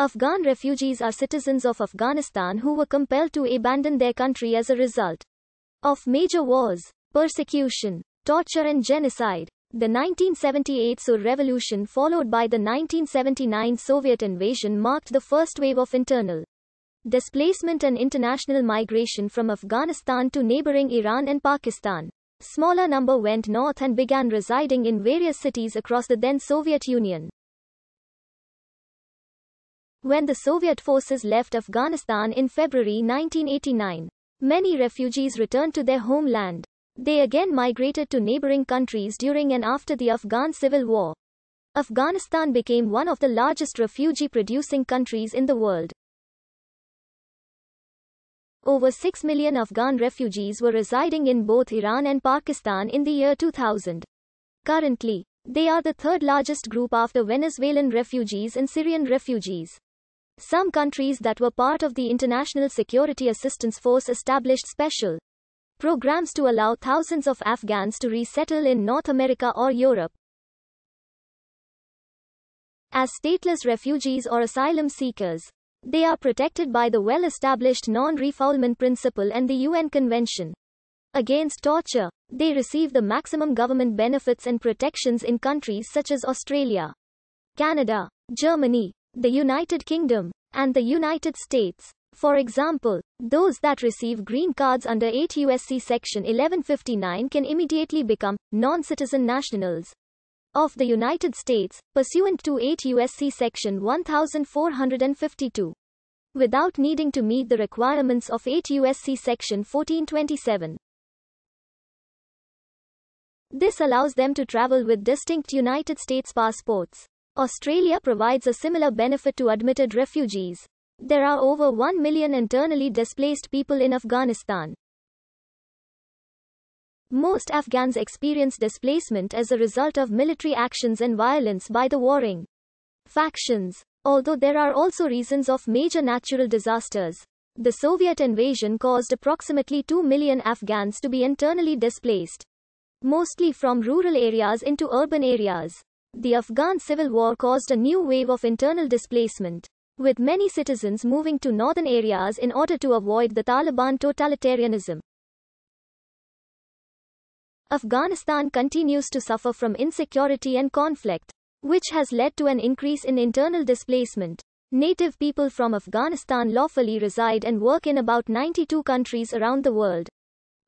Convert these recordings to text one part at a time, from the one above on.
Afghan refugees are citizens of Afghanistan who were compelled to abandon their country as a result of major wars, persecution, torture and genocide. The 1978 Sur Revolution followed by the 1979 Soviet invasion marked the first wave of internal displacement and international migration from Afghanistan to neighboring Iran and Pakistan. Smaller number went north and began residing in various cities across the then Soviet Union when the Soviet forces left Afghanistan in February 1989. Many refugees returned to their homeland. They again migrated to neighboring countries during and after the Afghan civil war. Afghanistan became one of the largest refugee-producing countries in the world. Over 6 million Afghan refugees were residing in both Iran and Pakistan in the year 2000. Currently, they are the third largest group after Venezuelan refugees and Syrian refugees. Some countries that were part of the International Security Assistance Force established special programs to allow thousands of Afghans to resettle in North America or Europe. As stateless refugees or asylum seekers, they are protected by the well established non refoulement principle and the UN Convention against torture. They receive the maximum government benefits and protections in countries such as Australia, Canada, Germany, the United Kingdom, and the United States. For example, those that receive green cards under 8 USC section 1159 can immediately become non-citizen nationals of the United States pursuant to 8 USC section 1452 without needing to meet the requirements of 8 USC section 1427. This allows them to travel with distinct United States passports. Australia provides a similar benefit to admitted refugees. There are over 1 million internally displaced people in Afghanistan. Most Afghans experience displacement as a result of military actions and violence by the warring factions, although there are also reasons of major natural disasters. The Soviet invasion caused approximately 2 million Afghans to be internally displaced, mostly from rural areas into urban areas. The Afghan civil war caused a new wave of internal displacement, with many citizens moving to northern areas in order to avoid the Taliban totalitarianism. Afghanistan continues to suffer from insecurity and conflict, which has led to an increase in internal displacement. Native people from Afghanistan lawfully reside and work in about 92 countries around the world.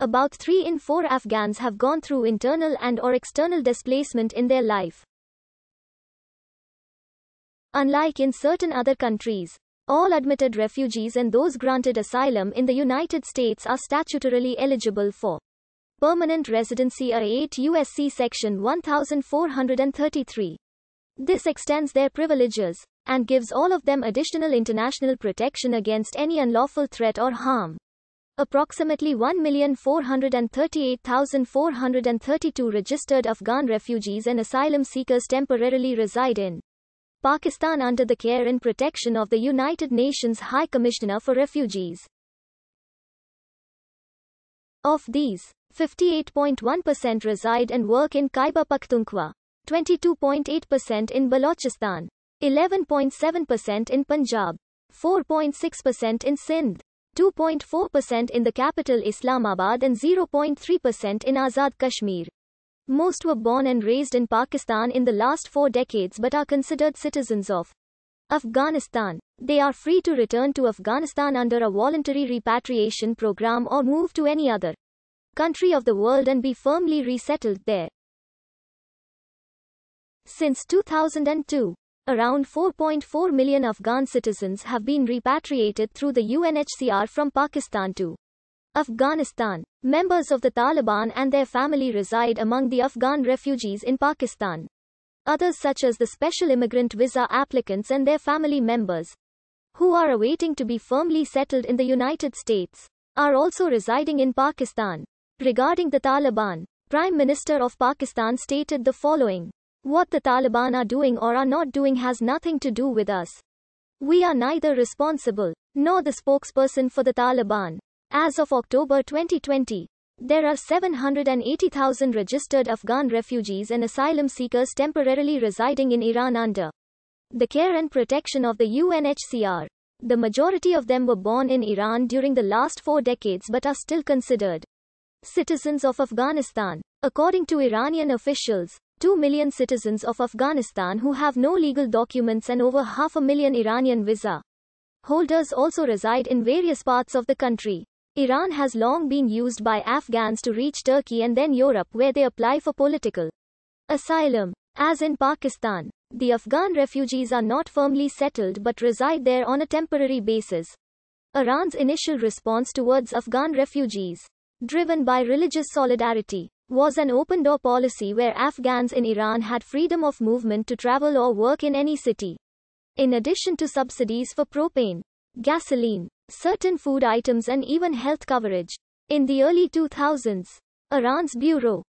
About 3 in 4 Afghans have gone through internal and or external displacement in their life. Unlike in certain other countries, all admitted refugees and those granted asylum in the United States are statutorily eligible for permanent residency or 8 USC section 1433. This extends their privileges and gives all of them additional international protection against any unlawful threat or harm. Approximately 1,438,432 registered Afghan refugees and asylum seekers temporarily reside in Pakistan under the care and protection of the United Nations High Commissioner for Refugees. Of these, 58.1% reside and work in Khyber Pakhtunkhwa, 22.8% in Balochistan, 11.7% in Punjab, 4.6% in Sindh, 2.4% in the capital Islamabad and 0.3% in Azad Kashmir. Most were born and raised in Pakistan in the last four decades but are considered citizens of Afghanistan. They are free to return to Afghanistan under a voluntary repatriation program or move to any other country of the world and be firmly resettled there. Since 2002, around 4.4 million Afghan citizens have been repatriated through the UNHCR from Pakistan to Afghanistan. Members of the Taliban and their family reside among the Afghan refugees in Pakistan. Others such as the special immigrant visa applicants and their family members, who are awaiting to be firmly settled in the United States, are also residing in Pakistan. Regarding the Taliban, Prime Minister of Pakistan stated the following. What the Taliban are doing or are not doing has nothing to do with us. We are neither responsible, nor the spokesperson for the Taliban. As of October 2020, there are 780,000 registered Afghan refugees and asylum seekers temporarily residing in Iran under the care and protection of the UNHCR. The majority of them were born in Iran during the last four decades but are still considered citizens of Afghanistan. According to Iranian officials, 2 million citizens of Afghanistan who have no legal documents and over half a million Iranian visa holders also reside in various parts of the country. Iran has long been used by Afghans to reach Turkey and then Europe where they apply for political asylum. As in Pakistan, the Afghan refugees are not firmly settled but reside there on a temporary basis. Iran's initial response towards Afghan refugees, driven by religious solidarity, was an open door policy where Afghans in Iran had freedom of movement to travel or work in any city. In addition to subsidies for propane, gasoline, certain food items and even health coverage. In the early 2000s, Iran's Bureau